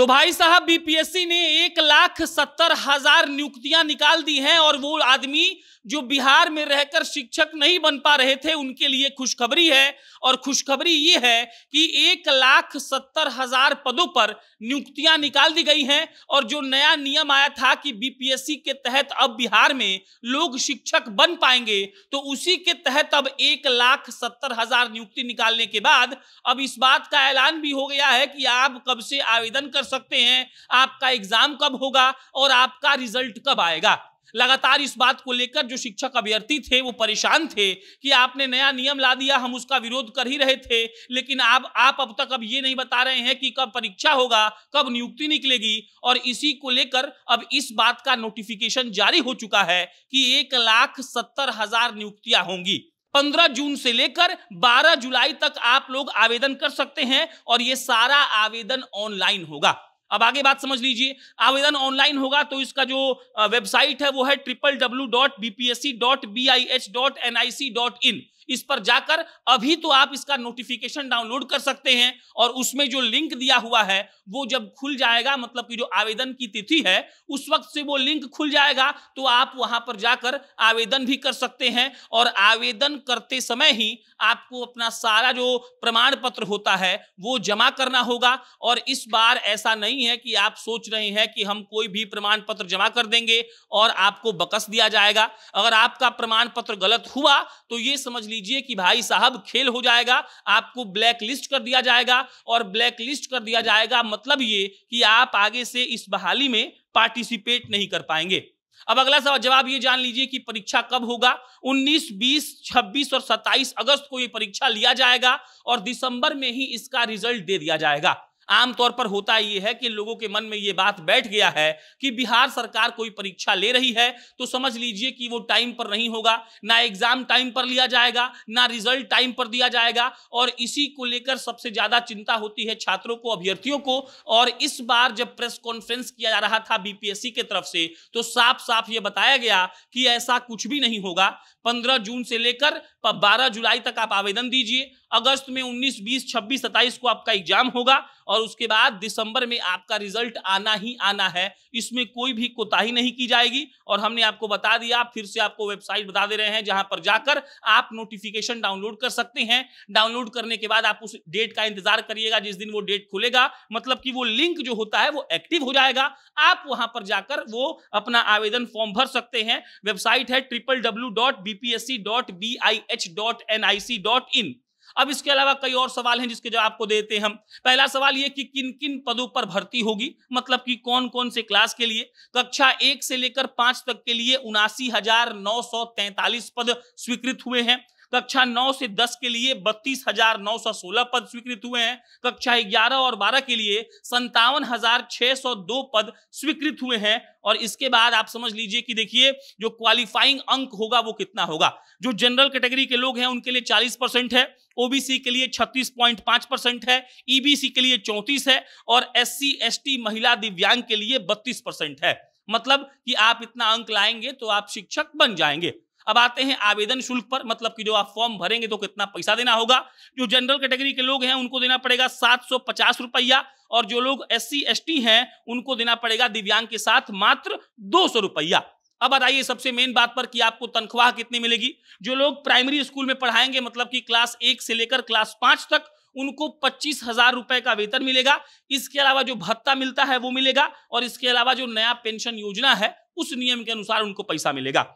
तो भाई साहब बीपीएससी ने एक लाख सत्तर हजार नियुक्तियां निकाल दी हैं और वो आदमी जो बिहार में रहकर शिक्षक नहीं बन पा रहे थे उनके लिए खुशखबरी है और खुशखबरी ये है कि एक लाख सत्तर हजार पदों पर नियुक्तियां निकाल दी गई हैं और जो नया नियम आया था कि बीपीएससी के तहत अब बिहार में लोग शिक्षक बन पाएंगे तो उसी के तहत अब एक लाख सत्तर हजार नियुक्ति निकालने के बाद अब इस बात का ऐलान भी हो गया है कि आप कब से आवेदन कर सकते हैं आपका एग्जाम कब होगा और आपका रिजल्ट कब आएगा लगातार इस बात को लेकर जो शिक्षक अभ्यर्थी थे वो परेशान थे कि आपने नया नियम ला दिया हम उसका विरोध कर ही रहे थे लेकिन आप आप अब तक अब ये नहीं बता रहे हैं कि कब परीक्षा होगा कब नियुक्ति निकलेगी और इसी को लेकर अब इस बात का नोटिफिकेशन जारी हो चुका है कि एक लाख सत्तर हजार नियुक्तियां होंगी पंद्रह जून से लेकर बारह जुलाई तक आप लोग आवेदन कर सकते हैं और ये सारा आवेदन ऑनलाइन होगा अब आगे बात समझ लीजिए आवेदन ऑनलाइन होगा तो इसका जो वेबसाइट है वो है triple W dot BPSC dot B I H dot N I C dot in इस पर जाकर अभी तो आप इसका नोटिफिकेशन डाउनलोड कर सकते हैं और उसमें जो लिंक दिया हुआ है वो जब खुल जाएगा मतलब कि जो आवेदन की तिथि है उस वक्त से वो लिंक खुल जाएगा तो आप वहां पर जाकर आवेदन भी कर सकते हैं और आवेदन करते समय ही आपको अपना सारा जो प्रमाण पत्र होता है वो जमा करना होगा और इस बार ऐसा नहीं है कि आप सोच रहे हैं कि हम कोई भी प्रमाण पत्र जमा कर देंगे और आपको बकस दिया जाएगा अगर आपका प्रमाण पत्र गलत हुआ तो ये समझ लीजिए कि भाई साहब खेल हो जाएगा आपको ब्लैक लिस्ट कर दिया जाएगा और ब्लैक लिस्ट कर दिया जाएगा मतलब ये कि आप आगे से इस बहाली में पार्टिसिपेट नहीं कर पाएंगे अब अगला सवाल जवाब ये जान लीजिए कि परीक्षा कब होगा 19, 20, 26 और 27 अगस्त को ये परीक्षा लिया जाएगा और दिसंबर में ही इसका रिजल्ट दे दिया जाएगा आमतौर पर होता ये है कि लोगों के मन में ये बात बैठ गया है कि बिहार सरकार कोई परीक्षा ले रही है तो समझ लीजिए कि वो टाइम पर नहीं होगा ना एग्जाम टाइम पर लिया जाएगा ना रिजल्ट टाइम पर दिया जाएगा और इसी को लेकर सबसे ज्यादा चिंता होती है छात्रों को अभ्यर्थियों को और इस बार जब प्रेस कॉन्फ्रेंस किया जा रहा था बीपीएससी के तरफ से तो साफ साफ ये बताया गया कि ऐसा कुछ भी नहीं होगा पंद्रह जून से लेकर बारह जुलाई तक आप आवेदन दीजिए अगस्त में उन्नीस बीस छब्बीस सत्ताईस को आपका एग्जाम होगा और और उसके बाद दिसंबर में आपका रिजल्ट आना ही आना है इसमें कोई भी कोताही नहीं की जाएगी और हमने आपको बता दिया फिर से आपको वेबसाइट बता दे रहे हैं जहां पर जाकर आप नोटिफिकेशन डाउनलोड कर सकते हैं डाउनलोड करने के बाद आप उस डेट का इंतजार करिएगा जिस दिन वो डेट खुलेगा मतलब कि वो लिंक जो होता है वो एक्टिव हो जाएगा आप वहां पर जाकर वो अपना आवेदन फॉर्म भर सकते हैं वेबसाइट है triple W dot BPSC dot B I H dot N I C dot in अब इसके अलावा कई और सवाल हैं जिसके जवाब को देते हैं हम पहला सवाल ये कि किन किन पदों पर भर्ती होगी मतलब कि कौन कौन से क्लास के लिए कक्षा एक से लेकर पांच तक के लिए उनासी पद स्वीकृत हुए हैं कक्षा नौ से दस के लिए बत्तीस हजार नौ सौ सोलह पद स्वीकृत हुए हैं कक्षा ग्यारह और बारह के लिए संतावन हजार छह सौ दो पद स्वीकृत हुए हैं और इसके बाद आप समझ लीजिए कि देखिए जो क्वालिफाइंग अंक होगा वो कितना होगा जो जनरल कैटेगरी के लोग हैं उनके लिए 40 परसेंट है ओबीसी के लिए 36.5 परसेंट है ईबीसी e के लिए 34 है और एस सी महिला दिव्यांग के लिए 32 परसेंट है मतलब कि आप इतना अंक लाएंगे तो आप शिक्षक बन जाएंगे अब आते हैं आवेदन शुल्क पर मतलब कि जो आप फॉर्म भरेंगे तो कितना पैसा देना होगा जो जनरल कैटेगरी के लोग हैं उनको देना पड़ेगा सात सौ पचास रुपया और जो लोग एस सी एस टी हैं उनको देना पड़ेगा दिव्यांग के साथ मात्र दो सौ रुपया अब बताइए सबसे मेन बात पर कि आपको तनख्वाह कितनी मिलेगी जो लोग प्राइमरी स्कूल में पढ़ाएंगे मतलब कि क्लास एक से लेकर क्लास पांच तक उनको पच्चीस हजार रुपए का वेतन मिलेगा इसके अलावा जो भत्ता मिलता है वो मिलेगा और इसके अलावा जो नया पेंशन योजना है उस नियम के अनुसार उनको पैसा मिलेगा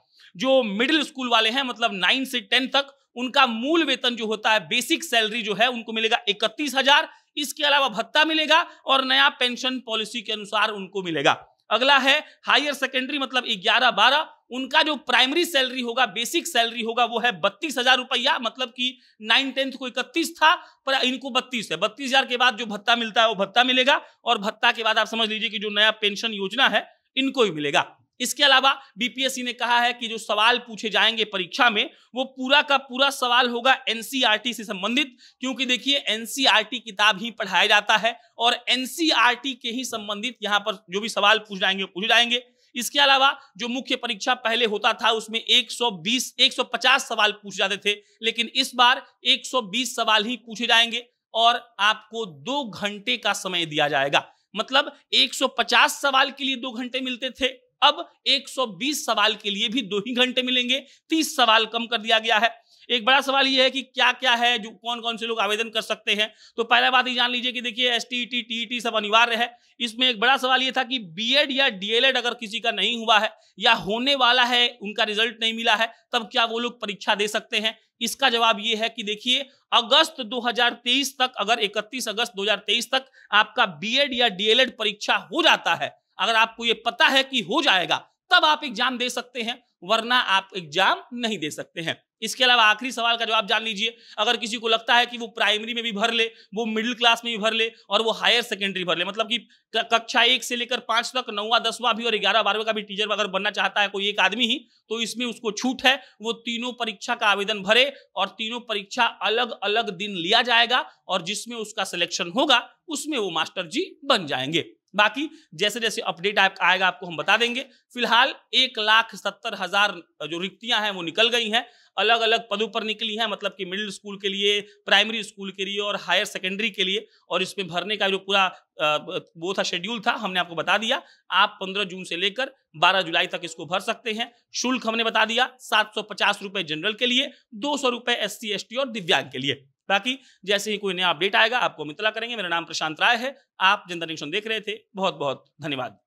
जो मिडिल स्कूल वाले हैं मतलब नाइन से टेन तक उनका मूल वेतन जो होता है बेसिक सैलरी जो है उनको मिलेगा इकतीस हजार इसके अलावा भत्ता मिलेगा और नया पेंशन पॉलिसी के अनुसार उनको मिलेगा अगला है हायर सेकेंडरी मतलब ग्यारह बारह उनका जो प्राइमरी सैलरी होगा बेसिक सैलरी होगा वो है बत्तीस हजार रुपया मतलब कि नाइन टेंथ को इकतीस था पर इनको बत्तीस है बत्तीस हजार के बाद जो भत्ता मिलता है वो भत्ता मिलेगा और भत्ता के बाद आप समझ लीजिए कि जो नया पेंशन योजना है इनको भी मिलेगा इसके अलावा बीपीएससी ने कहा है कि जो सवाल पूछे जाएंगे परीक्षा में वो पूरा का पूरा सवाल होगा एनसीआरटी e से संबंधित क्योंकि देखिए एनसीआरटी e किताब ही पढ़ाया जाता है और एनसीआरटी e के ही संबंधित यहाँ पर जो भी सवाल पूछ जाएंगे पूछे जाएंगे इसके अलावा जो मुख्य परीक्षा पहले होता था उसमें 120 150 सवाल पूछे जाते थे लेकिन इस बार 120 सवाल ही पूछे जाएंगे और आपको दो घंटे का समय दिया जाएगा मतलब 150 सवाल के लिए दो घंटे मिलते थे अब 120 सवाल के लिए भी दो ही घंटे मिलेंगे 30 सवाल कम कर दिया गया है एक बड़ा सवाल यह है कि क्या क्या है जो कौन कौन से लोग आवेदन कर सकते हैं तो पहला बात ये जान लीजिए कि देखिए S T T T T सब अनिवार्य है इसमें एक बड़ा सवाल ये था कि बीएड या डीएलएड अगर किसी का नहीं हुआ है या होने वाला है उनका रिजल्ट नहीं मिला है तब क्या वो लोग परीक्षा दे सकते हैं इसका जवाब ये है कि देखिए अगस्त 2023 तक अगर 31 अगस्त 2023 तक आपका बीएड या डीएलएड परीक्षा हो जाता है अगर आपको ये पता है कि हो जाएगा तब आप एग्जाम दे सकते हैं वरना आप एग्जाम नहीं दे सकते हैं इसके अलावा आखिरी सवाल का जवाब जान लीजिए अगर किसी को लगता है कि वो प्राइमरी में भी भर ले वो मिडिल क्लास में भी भर ले और वो हायर सेकेंडरी भर ले मतलब कि कक्षा एक से लेकर पांच तक नौवा दसवां भी और ग्यारह बारहवें का भी टीचर अगर बनना चाहता है कोई एक आदमी ही तो इसमें उसको छूट है वो तीनों परीक्षा का आवेदन भरे और तीनों परीक्षा अलग अलग दिन लिया जाएगा और जिसमें उसका सिलेक्शन होगा उसमें वो मास्टर जी बन जाएंगे बाकी जैसे जैसे अपडेट आप आएगा आपको हम बता देंगे फिलहाल एक लाख सत्तर हजार जो रिक्तियां हैं वो निकल गई हैं अलग अलग पदों पर निकली हैं मतलब कि मिडिल स्कूल के लिए प्राइमरी स्कूल के लिए और हायर सेकेंडरी के लिए और इसमें भरने का जो पूरा वो था शेड्यूल था हमने आपको बता दिया आप 15 जून से लेकर 12 जुलाई तक इसको भर सकते हैं शुल्क हमने बता दिया सात सौ जनरल के लिए दो सौ रुपये एस सी और दिव्यांग के लिए बाकी जैसे ही कोई नया अपडेट आएगा आपको हम इतला करेंगे मेरा नाम प्रशांत राय है आप जनता निक्षण देख रहे थे बहुत बहुत धन्यवाद